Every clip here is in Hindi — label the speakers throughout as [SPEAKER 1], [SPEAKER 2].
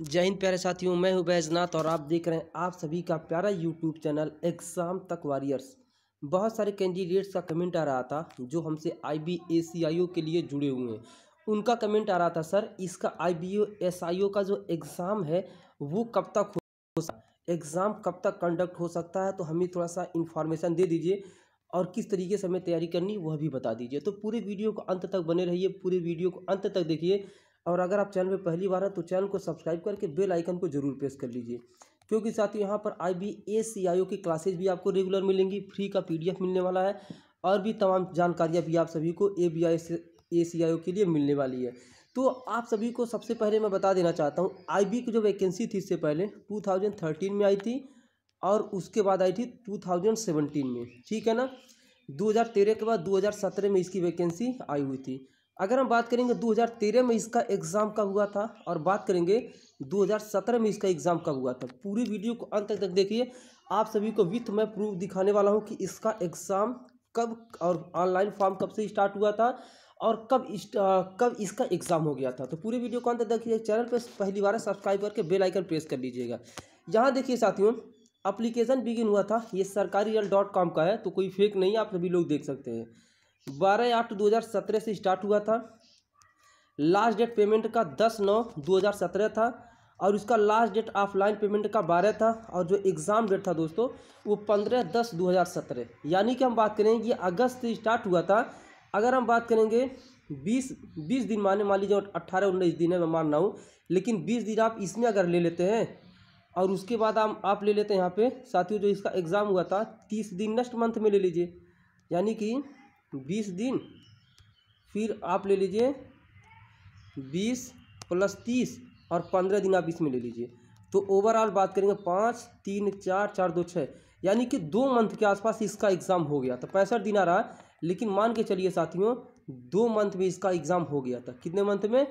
[SPEAKER 1] जय हिंद प्यारे साथियों मैं हूं बैजनाथ और आप देख रहे हैं आप सभी का प्यारा यूट्यूब चैनल एग्ज़ाम तक वारियर्स बहुत सारे कैंडिडेट्स का कमेंट आ रहा था जो हमसे आई बी के लिए जुड़े हुए हैं उनका कमेंट आ रहा था सर इसका आई बी का जो एग्ज़ाम है वो कब तक हो सकता एग्ज़ाम कब तक कंडक्ट हो सकता है तो हमें थोड़ा सा इन्फॉर्मेशन दे दीजिए और किस तरीके से हमें तैयारी करनी वह भी बता दीजिए तो पूरे वीडियो को अंत तक बने रहिए पूरे वीडियो को अंत तक देखिए और अगर आप चैनल पर पहली बार हैं तो चैनल को सब्सक्राइब करके बेल आइकन को जरूर प्रेस कर लीजिए क्योंकि साथ ही यहाँ पर आई बी ए सी आई ओ की क्लासेज भी आपको रेगुलर मिलेंगी फ्री का पी डी एफ मिलने वाला है और भी तमाम जानकारियाँ भी आप सभी को ए बी आई ए सी आई ओ के लिए मिलने वाली है तो आप सभी को सबसे पहले मैं बता देना चाहता हूँ आई बी की जो वैकेंसी थी इससे पहले टू थाउजेंड थर्टीन में आई थी और उसके बाद आई थी टू थाउजेंड सेवेंटीन में ठीक है ना दो हज़ार तेरह के बाद दो हज़ार सत्रह में इसकी वैकेंसी आई हुई थी अगर हम बात करेंगे 2013 में इसका एग्ज़ाम कब हुआ था और बात करेंगे 2017 में इसका एग्ज़ाम कब हुआ था पूरी वीडियो को अंत तक देखिए आप सभी को विथ मैं प्रूफ दिखाने वाला हूँ कि इसका एग्ज़ाम कब और ऑनलाइन फॉर्म कब से स्टार्ट हुआ था और कब इस, आ, कब इसका एग्ज़ाम हो गया था तो पूरी वीडियो को अंत तक देखिए चैनल पर पहली बार सब्सक्राइब करके बेल आइकन प्रेस कर लीजिएगा यहाँ देखिए साथियों अप्लीकेशन बिगिन हुआ था ये सरकारी डॉट कॉम का है तो कोई फेक नहीं आप सभी लोग देख सकते हैं बारह आठ दो हज़ार सत्रह से स्टार्ट हुआ था लास्ट डेट पेमेंट का दस नौ दो हज़ार सत्रह था और उसका लास्ट डेट ऑफलाइन पेमेंट का बारह था और जो एग्ज़ाम डेट था दोस्तों वो पंद्रह दस दो हज़ार सत्रह यानी कि हम बात करेंगे ये अगस्त से स्टार्ट हुआ था अगर हम बात करेंगे बीस बीस दिन माने मान लीजिए अट्ठारह उन्नीस दिन है मैं मान रहा हूँ लेकिन बीस दिन आप इसमें अगर ले लेते हैं और उसके बाद आप आप ले लेते हैं यहाँ पे साथियों जो इसका एग्ज़ाम हुआ था तीस दिन नेक्स्ट मंथ में ले लीजिए यानी कि बीस दिन फिर आप ले लीजिए बीस प्लस तीस और पंद्रह दिन आप इसमें ले लीजिए तो ओवरऑल बात करेंगे पाँच तीन चार चार दो छः यानी कि दो मंथ के आसपास इसका एग्ज़ाम हो गया था पैंसठ दिन आ रहा है लेकिन मान के चलिए साथियों दो मंथ में इसका एग्ज़ाम हो गया था कितने मंथ में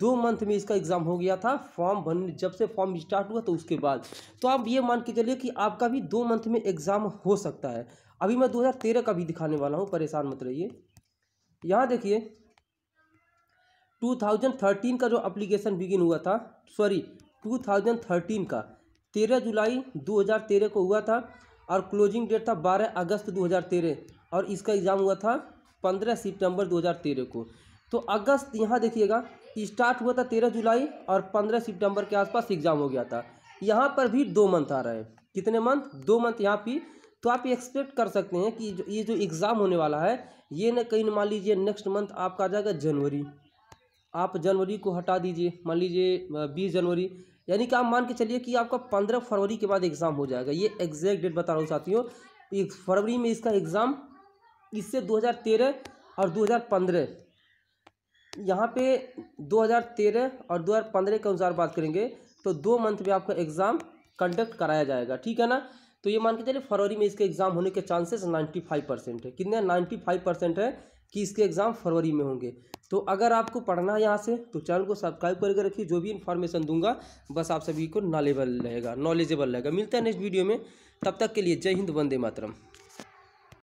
[SPEAKER 1] दो मंथ में इसका एग्ज़ाम हो गया था फॉर्म भरने जब से फॉर्म स्टार्ट हुआ तो उसके बाद तो आप ये मान के चलिए कि आपका भी दो मंथ में एग्ज़ाम हो सकता है अभी मैं 2013 का भी दिखाने वाला हूँ परेशान मत रहिए यहाँ देखिए 2013 का जो अप्लीकेशन बिगिन हुआ था सॉरी 2013 का 13 जुलाई 2013 को हुआ था और क्लोजिंग डेट था 12 अगस्त 2013 और इसका एग्ज़ाम हुआ था 15 सितंबर 2013 को तो अगस्त यहाँ देखिएगा स्टार्ट हुआ था तेरह जुलाई और पंद्रह सितंबर के आसपास एग्जाम हो गया था यहाँ पर भी दो मंथ आ रहे हैं कितने मंथ दो मंथ यहाँ पे तो आप एक्सपेक्ट कर सकते हैं कि ये जो एग्ज़ाम होने वाला है ये ना कहीं मान लीजिए नेक्स्ट मंथ आपका आ जाएगा जनवरी आप जनवरी को हटा दीजिए मान लीजिए बीस जनवरी यानी कि आप मान के चलिए कि आपका पंद्रह फरवरी के बाद एग्ज़ाम हो जाएगा ये एग्जैक्ट डेट बता रहा हूँ साथियों फरवरी में इसका एग्ज़ाम इससे तेरह और पंद्रह यहाँ पे 2013 और 2015 के अनुसार बात करेंगे तो दो मंथ में आपका एग्ज़ाम कंडक्ट कराया जाएगा ठीक है ना तो ये मान के चलिए फरवरी में इसके एग्ज़ाम होने के चांसेस 95 परसेंट है कितने 95 परसेंट है कि इसके एग्ज़ाम फरवरी में होंगे तो अगर आपको पढ़ना है यहाँ से तो चैनल को सब्सक्राइब करके रखिए जो भी इन्फॉर्मेशन दूंगा बस आप सभी को नॉलेबल रहेगा नॉलेजेबल रहेगा मिलता है नेक्स्ट वीडियो में तब तक के लिए जय हिंद वंदे मातरम